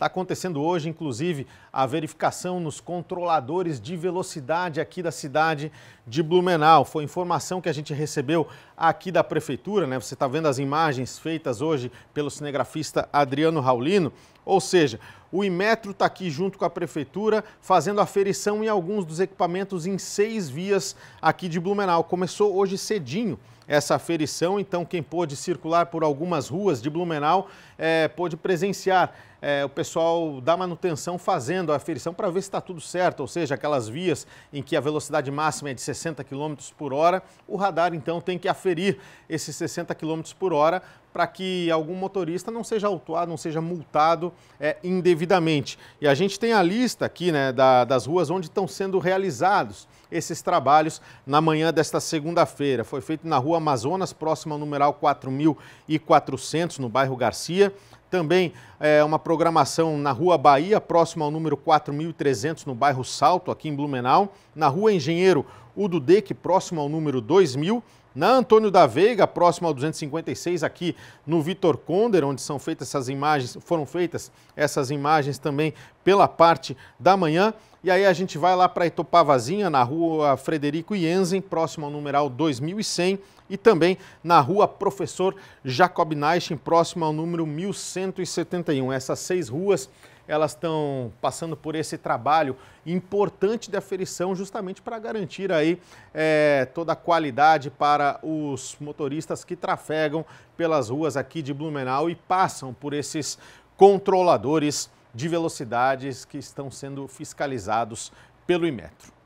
Está acontecendo hoje, inclusive, a verificação nos controladores de velocidade aqui da cidade de Blumenau. Foi informação que a gente recebeu aqui da prefeitura, né? Você está vendo as imagens feitas hoje pelo cinegrafista Adriano Raulino. Ou seja, o Imetro está aqui junto com a Prefeitura fazendo aferição em alguns dos equipamentos em seis vias aqui de Blumenau. Começou hoje cedinho essa aferição, então quem pôde circular por algumas ruas de Blumenau é, pôde presenciar é, o pessoal da manutenção fazendo a aferição para ver se está tudo certo, ou seja, aquelas vias em que a velocidade máxima é de 60 km por hora, o radar então tem que aferir esses 60 km por hora para que algum motorista não seja autuado, não seja multado é, indevidamente. E a gente tem a lista aqui né, da, das ruas onde estão sendo realizados esses trabalhos na manhã desta segunda-feira. Foi feito na Rua Amazonas, próxima ao numeral 4400, no bairro Garcia. Também é, uma programação na Rua Bahia, próxima ao número 4300, no bairro Salto, aqui em Blumenau. Na Rua Engenheiro, o do próximo ao número 2000, na Antônio da Veiga, próximo ao 256, aqui no Vitor Conder, onde são feitas essas imagens, foram feitas essas imagens também pela parte da manhã. E aí a gente vai lá para Itopavazinha, na rua Frederico Jensen, próximo ao numeral 2100, e também na rua Professor Jacob Neichen, próximo ao número 1171. Essas seis ruas elas estão passando por esse trabalho importante de aferição justamente para garantir aí é, toda a qualidade para os motoristas que trafegam pelas ruas aqui de Blumenau e passam por esses controladores de velocidades que estão sendo fiscalizados pelo Imetro.